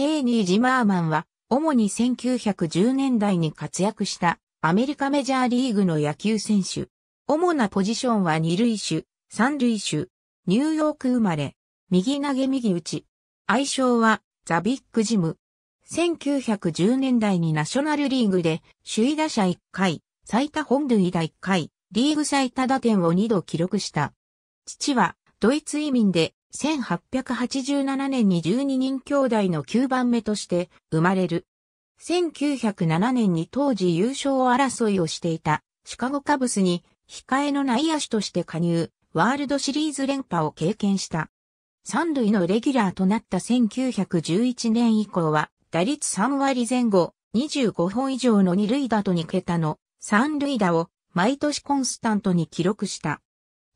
ヘイニー・ジマーマンは、主に1910年代に活躍したアメリカメジャーリーグの野球選手。主なポジションは二塁手、三塁手、ニューヨーク生まれ、右投げ右打ち。愛称はザ・ビッグ・ジム。1910年代にナショナルリーグで首位打者1回、最多本塁打1回、リーグ最多打点を2度記録した。父はドイツ移民で1887年に12人兄弟の9番目として生まれる。1907年に当時優勝争いをしていたシカゴカブスに控えの内野手として加入、ワールドシリーズ連覇を経験した。三塁のレギュラーとなった1911年以降は打率3割前後、25本以上の二塁打と2桁の三塁打を毎年コンスタントに記録した。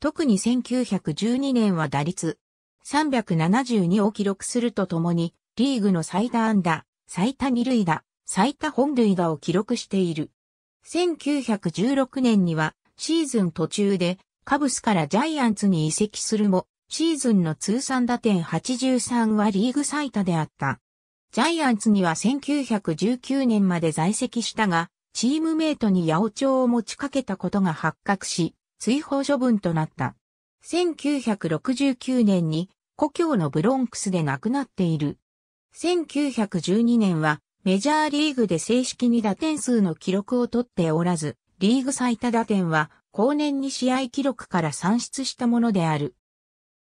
特に1912年は打率372を記録するとともに、リーグの最多安打、最多二塁打、最多本塁打を記録している。1916年には、シーズン途中で、カブスからジャイアンツに移籍するも、シーズンの通算打点83はリーグ最多であった。ジャイアンツには1919年まで在籍したが、チームメイトに八百長を持ちかけたことが発覚し、追放処分となった。1969年に故郷のブロンクスで亡くなっている。1912年はメジャーリーグで正式に打点数の記録を取っておらず、リーグ最多打点は後年に試合記録から算出したものである。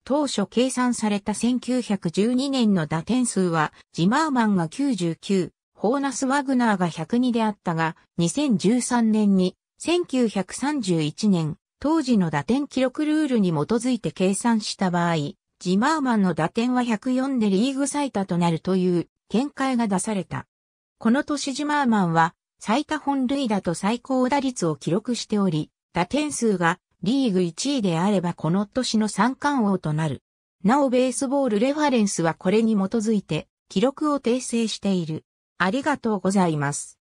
当初計算された1912年の打点数は、ジマーマンが99、ホーナス・ワグナーが102であったが、2013年に、1931年、当時の打点記録ルールに基づいて計算した場合、ジマーマンの打点は104でリーグ最多となるという見解が出された。この年ジマーマンは最多本塁打と最高打率を記録しており、打点数がリーグ1位であればこの年の三冠王となる。なおベースボールレファレンスはこれに基づいて記録を訂正している。ありがとうございます。